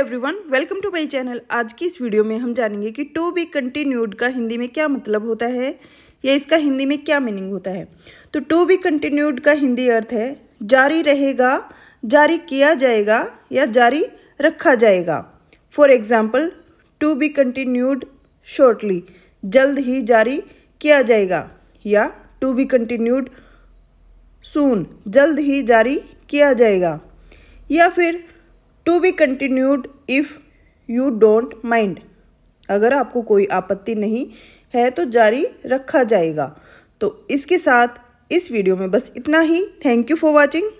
everyone welcome to my channel आज की इस वीडियो में हम जानेंगे कि टू बी कंटिन्यूड का हिंदी में क्या मतलब होता है या इसका हिंदी में क्या मीनिंग होता है तो टू बी कंटिन्यूड का हिंदी अर्थ है जारी रहेगा जारी किया जाएगा या जारी रखा जाएगा for example to be continued shortly जल्द ही जारी किया जाएगा या टू बी कंटिन्यूड सून जल्द ही जारी किया जाएगा या फिर to be continued if you don't mind अगर आपको कोई आपत्ति नहीं है तो जारी रखा जाएगा तो इसके साथ इस वीडियो में बस इतना ही थैंक यू फॉर वॉचिंग